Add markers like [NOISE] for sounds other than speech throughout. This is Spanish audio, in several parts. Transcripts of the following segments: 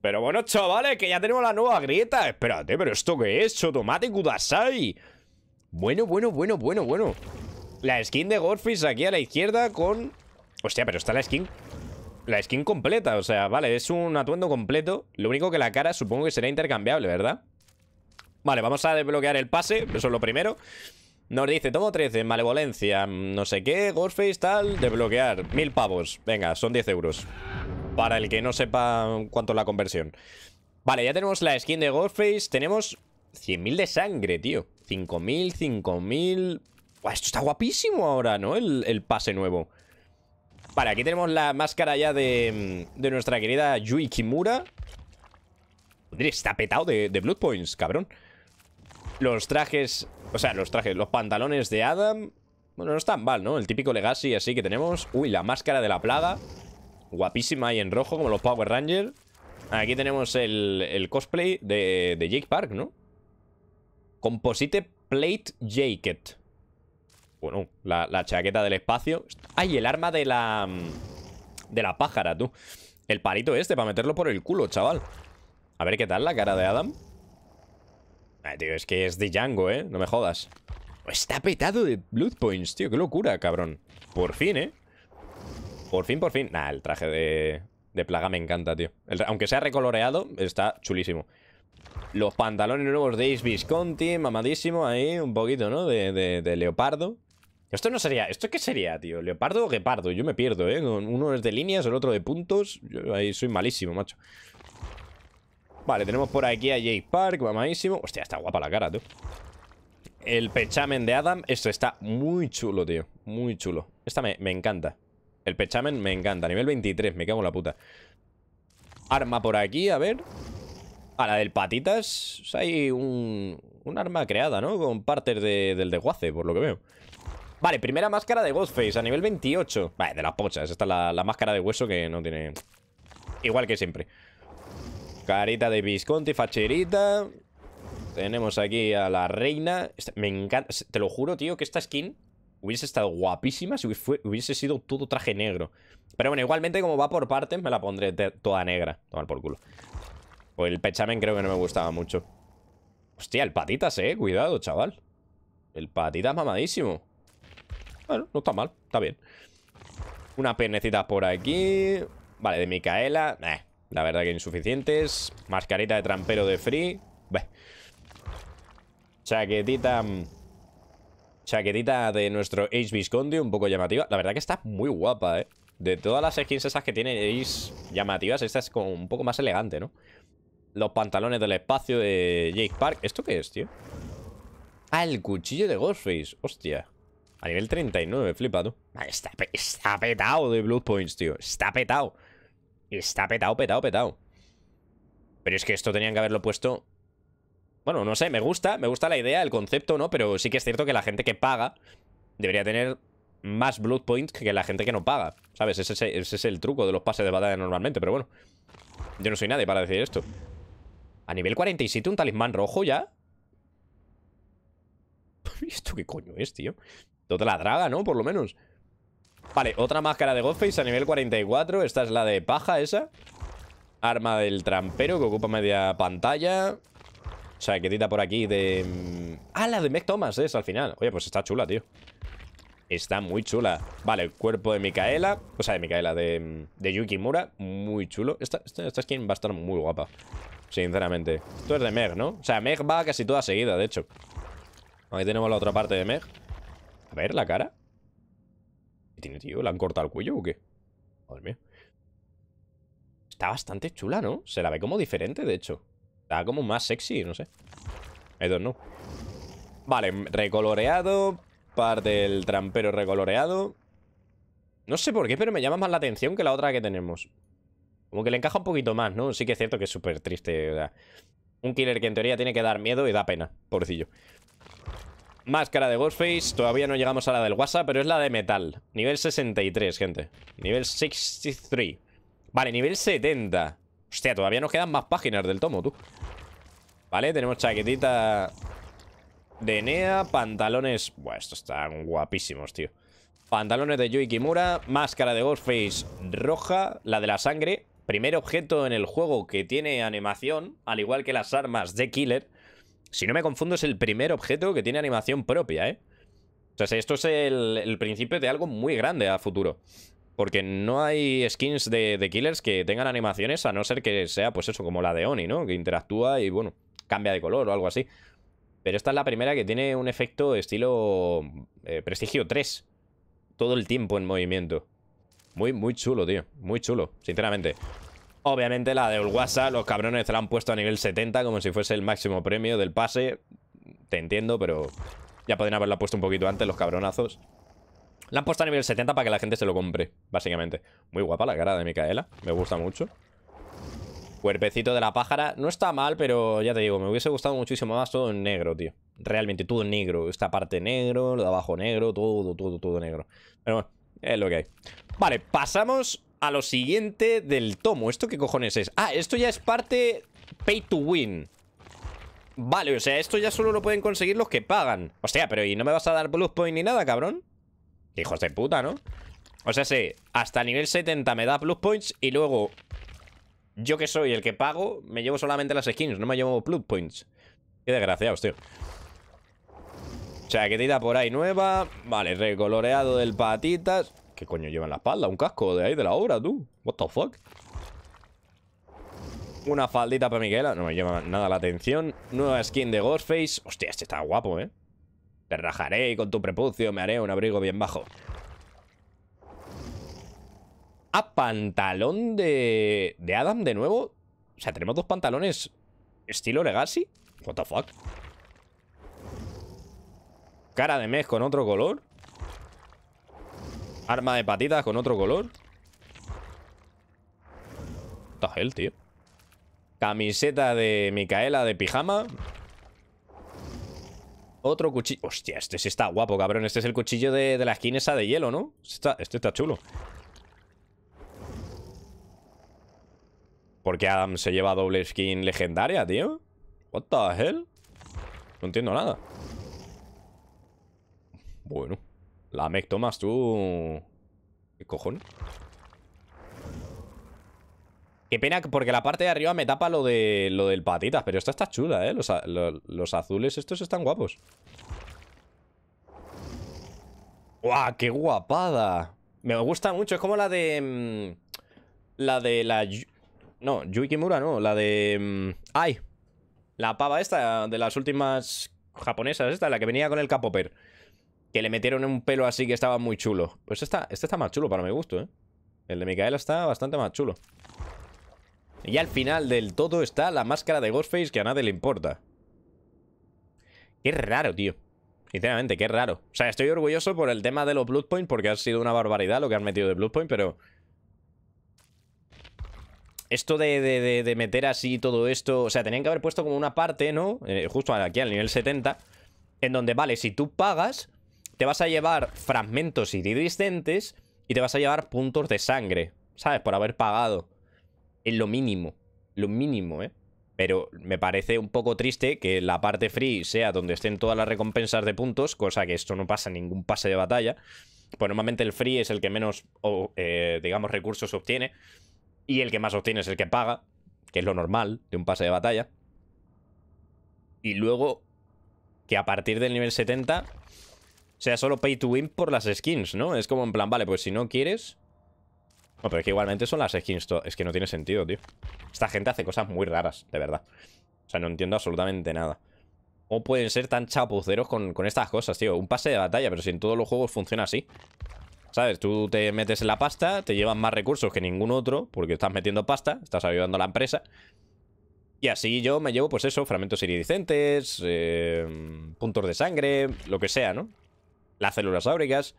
Pero bueno, chavales, que ya tenemos la nueva grieta. Espérate, ¿pero esto qué es? Chotomate Kudasai. Bueno, bueno, bueno, bueno, bueno. La skin de Gorfis aquí a la izquierda con... Hostia, pero está la skin... La skin completa, o sea, vale, es un atuendo completo. Lo único que la cara supongo que será intercambiable, ¿verdad? Vale, vamos a desbloquear el pase, eso es lo primero. Nos dice, tomo 13, malevolencia, mm, no sé qué, Ghostface, tal, desbloquear, mil pavos. Venga, son 10 euros. Para el que no sepa cuánto es la conversión. Vale, ya tenemos la skin de Goldface, Tenemos 100.000 de sangre, tío. 5.000, 5.000... Esto está guapísimo ahora, ¿no? El, pase nuevo. Vale, aquí tenemos la máscara ya de, de nuestra querida Yui Kimura. Joder, está petado de, de Blood Points, cabrón. Los trajes... O sea, los trajes, los pantalones de Adam... Bueno, no están mal, ¿no? El típico Legacy así que tenemos. Uy, la máscara de la plaga. Guapísima y en rojo, como los Power Rangers. Aquí tenemos el, cosplay de, Jake Park, ¿no? Composite Plate Jacket. Bueno, la, chaqueta del espacio. ¡Ay, el arma de la... Mm, de la pájara, tú! El palito este, para meterlo por el culo, chaval. A ver qué tal la cara de Adam. Ay, tío, es que es de Django, ¿eh? No me jodas. Está petado de blood points, tío. Qué locura, cabrón. Por fin, ¿eh? Por fin, por fin. Nada, el traje de, plaga me encanta, tío. aunque sea recoloreado, está chulísimo. Los pantalones nuevos de Ace Visconti, mamadísimo ahí, un poquito, ¿no? De, leopardo. Esto no sería... ¿Esto qué sería, tío? ¿Leopardo o guepardo? Yo me pierdo, ¿eh? Uno es de líneas, el otro de puntos. Yo ahí soy malísimo, macho. Vale, tenemos por aquí a Jake Park, mamadísimo. Hostia, está guapa la cara, tío El pechamen de Adam. Esto está muy chulo, tío. Muy chulo. Esta me encanta. El pechamen me encanta. Nivel 23, me cago en la puta. Arma por aquí, a ver. A la del patitas. hay un, un, arma creada, ¿no? Con partes de, del desguace, por lo que veo. Vale, primera máscara de Ghostface a nivel 28. Vale, de las pochas. Esta es la, máscara de hueso que no tiene... Igual que siempre. Carita de Visconti, facherita. Tenemos aquí a la reina. me encanta. Te lo juro, tío, que esta skin Hubiese estado guapísima si hubiese sido todo traje negro. Pero bueno, igualmente como va por partes me la pondré toda negra. Tomar por culo. O el pechamen creo que no me gustaba mucho. Hostia, el patitas, eh. Cuidado, chaval. El patitas mamadísimo. Bueno, no está mal. Está bien. Una pernecita por aquí. Vale, de Micaela. Eh, la verdad que insuficientes. Mascarita de trampero de Free. Bah. Chaquetita mm. Chaquetita de nuestro Ace Visconti un poco llamativa. La verdad que está muy guapa, ¿eh? De todas las skins esas que tiene Ace llamativas, esta es como un poco más elegante, ¿no? Los pantalones del espacio de Jake Park. ¿Esto qué es, tío? Ah, el cuchillo de Ghostface. Hostia. A nivel 39, flipado. Está, está petado de Blood Points, tío. Está petado. Está petado, petado, petado. Pero es que esto tenían que haberlo puesto bueno, no sé, me gusta, me gusta la idea, el concepto, ¿no? Pero sí que es cierto que la gente que paga debería tener más blood points que la gente que no paga, ¿sabes? Ese, ese es el truco de los pases de batalla normalmente, pero bueno. Yo no soy nadie para decir esto. A nivel 47 un talismán rojo ya. [LAUGHS] ¿Esto qué coño es, tío? Toda la draga, ¿no? Por lo menos. Vale, otra máscara de Godface a nivel 44. Esta es la de paja, esa. Arma del trampero que ocupa media pantalla. O sea, que tita por aquí de... Mm, ah, la de Meg Thomas ¿eh? es al final. Oye, pues está chula, tío. Está muy chula. Vale, el cuerpo de Micaela. O sea, de Micaela, de, mm, de Yuki Mura. Muy chulo. Esta, skin va a estar muy guapa. Sinceramente. Esto es de Meg, ¿no? O sea, Meg va casi toda seguida, de hecho. Ahí tenemos la otra parte de Meg. A ver, la cara. ¿Qué tiene, tío? ¿La han cortado el cuello o qué? Madre mía. Está bastante chula, ¿no? Se la ve como diferente, de hecho. Está como más sexy, no sé. I don't know. Vale, recoloreado. Par del trampero recoloreado. No sé por qué, pero me llama más la atención que la otra que tenemos. Como que le encaja un poquito más, ¿no? Sí que es cierto que es súper triste. un killer que en teoría tiene que dar miedo y da pena, pobrecillo. Máscara de Ghostface. Todavía no llegamos a la del WhatsApp, pero es la de metal. Nivel 63, gente. Nivel 63. Vale, nivel 70. Hostia, todavía nos quedan más páginas del tomo, tú Vale, tenemos chaquetita de Enea, pantalones... Buah, estos están guapísimos, tío Pantalones de Yui Kimura, máscara de Ghostface roja, la de la sangre Primer objeto en el juego que tiene animación, al igual que las armas de Killer Si no me confundo es el primer objeto que tiene animación propia, ¿eh? O sea, esto es el, el principio de algo muy grande a futuro porque no hay skins de, killers que tengan animaciones, a no ser que sea, pues eso, como la de Oni, ¿no? Que interactúa y, bueno, cambia de color o algo así. Pero esta es la primera que tiene un efecto estilo eh, Prestigio 3. Todo el tiempo en movimiento. Muy, muy chulo, tío. Muy chulo, sinceramente. Obviamente la de Olwasa los cabrones la han puesto a nivel 70 como si fuese el máximo premio del pase. Te entiendo, pero ya podrían haberla puesto un poquito antes los cabronazos. La han puesto a nivel 70 para que la gente se lo compre, básicamente. Muy guapa la cara de Micaela, me gusta mucho. Cuerpecito de la pájara. No está mal, pero ya te digo, me hubiese gustado muchísimo más todo en negro, tío. Realmente, todo en negro. Esta parte negro, lo de abajo negro, todo, todo, todo negro. Pero bueno, es lo que hay. Vale, pasamos a lo siguiente del tomo. ¿Esto qué cojones es? Ah, esto ya es parte pay to win. Vale, o sea, esto ya solo lo pueden conseguir los que pagan. o sea pero ¿y no me vas a dar blue point ni nada, cabrón? Hijos de puta, ¿no? O sea, sí, hasta nivel 70 me da plus points y luego yo que soy el que pago, me llevo solamente las skins, no me llevo plus points. Qué desgraciado, tío. O sea, que tira por ahí nueva. Vale, recoloreado del patitas. ¿Qué coño lleva en la espalda? Un casco de ahí de la obra, tú. What the fuck? Una faldita para Miguel, ah, No me lleva nada la atención. Nueva skin de Ghostface. Hostia, este está guapo, ¿eh? Te rajaré y con tu prepucio me haré un abrigo bien bajo. ¿A pantalón de... De Adam de nuevo. O sea, tenemos dos pantalones estilo Legacy. What the fuck. Cara de mes con otro color. Arma de patitas con otro color. Está él, tío. Camiseta de Micaela de pijama. Otro cuchillo. Hostia, este sí está guapo, cabrón. Este es el cuchillo de, la skin esa de hielo, ¿no? Este está, este está chulo. ¿Por qué Adam se lleva doble skin legendaria, tío? What the hell? No entiendo nada. Bueno. La mec tomas tú... ¿Qué cojones? Qué pena porque la parte de arriba me tapa lo de lo del patitas, pero esta está chula, ¿eh? Los, azules estos están guapos. ¡Guau! ¡Qué guapada! Me gusta mucho, es como la de... Mm, la de la... No, Yui no, la de... Mm, ¡Ay! La pava esta, de las últimas japonesas esta, la que venía con el capoper. Que le metieron un pelo así que estaba muy chulo. Pues esta, este está más chulo para mi gusto, ¿eh? El de Micaela está bastante más chulo. Y al final del todo está la máscara de Ghostface que a nadie le importa. Qué raro, tío. Sinceramente, qué raro. O sea, estoy orgulloso por el tema de los Bloodpoint porque ha sido una barbaridad lo que han metido de Bloodpoint, pero... Esto de, meter así todo esto... O sea, tenían que haber puesto como una parte, ¿no? Eh, justo aquí al nivel 70. En donde, vale, si tú pagas, te vas a llevar fragmentos iridiscentes y te vas a llevar puntos de sangre. ¿Sabes? Por haber pagado en lo mínimo, lo mínimo, ¿eh? Pero me parece un poco triste que la parte free sea donde estén todas las recompensas de puntos, cosa que esto no pasa en ningún pase de batalla. Pues normalmente el free es el que menos, eh, digamos, recursos obtiene. Y el que más obtiene es el que paga, que es lo normal de un pase de batalla. Y luego que a partir del nivel 70 sea solo pay to win por las skins, ¿no? Es como en plan, vale, pues si no quieres, no, pero es que igualmente son las skins. Es que no tiene sentido, tío. Esta gente hace cosas muy raras, de verdad. O sea, no entiendo absolutamente nada. ¿Cómo pueden ser tan chapuceros con, estas cosas, tío? Un pase de batalla, pero si en todos los juegos funciona así. ¿Sabes? Tú te metes en la pasta, te llevas más recursos que ningún otro, porque estás metiendo pasta, estás ayudando a la empresa. Y así yo me llevo, pues eso, fragmentos iridiscentes, eh, puntos de sangre, lo que sea, ¿no? Las células áuricas.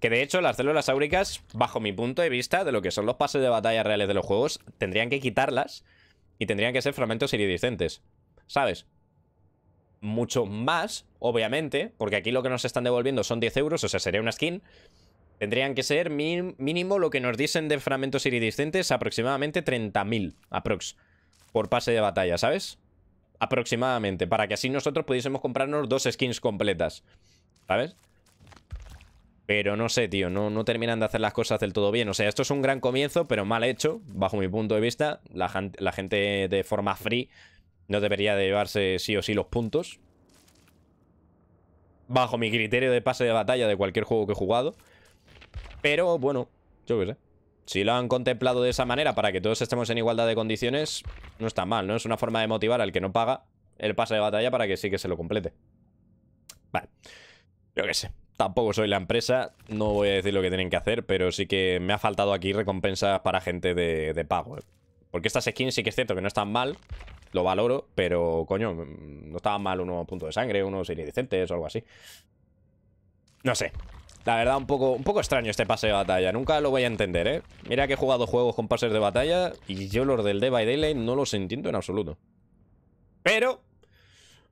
Que de hecho las células áuricas, bajo mi punto de vista de lo que son los pases de batalla reales de los juegos, tendrían que quitarlas y tendrían que ser fragmentos iridiscentes. ¿Sabes? Mucho más, obviamente, porque aquí lo que nos están devolviendo son 10 euros, o sea, sería una skin. Tendrían que ser mínimo lo que nos dicen de fragmentos iridiscentes, aproximadamente 30.000 aprox por pase de batalla, ¿sabes? Aproximadamente, para que así nosotros pudiésemos comprarnos dos skins completas, ¿sabes? Pero no sé, tío, no, no terminan de hacer las cosas del todo bien. O sea, esto es un gran comienzo, pero mal hecho, bajo mi punto de vista. La, gente de forma free no debería de llevarse sí o sí los puntos. Bajo mi criterio de pase de batalla de cualquier juego que he jugado. Pero bueno, yo qué sé. Si lo han contemplado de esa manera para que todos estemos en igualdad de condiciones, no está mal, ¿no? Es una forma de motivar al que no paga el pase de batalla para que sí que se lo complete. Vale. Yo qué sé. Tampoco soy la empresa, no voy a decir lo que tienen que hacer, pero sí que me ha faltado aquí recompensas para gente de, pago. Porque estas skins sí que es cierto que no están mal, lo valoro, pero coño, no estaban mal unos punto de sangre, unos iridescentes o algo así. No sé. La verdad, un poco, un poco extraño este pase de batalla. Nunca lo voy a entender, ¿eh? Mira que he jugado juegos con pases de batalla y yo los del Day by Daylight no los entiendo en absoluto. Pero,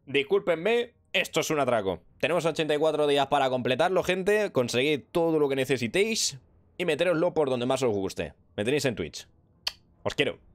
discúlpenme, esto es un atraco. Tenemos 84 días para completarlo, gente. Conseguid todo lo que necesitéis y meteroslo por donde más os guste. Me tenéis en Twitch. Os quiero.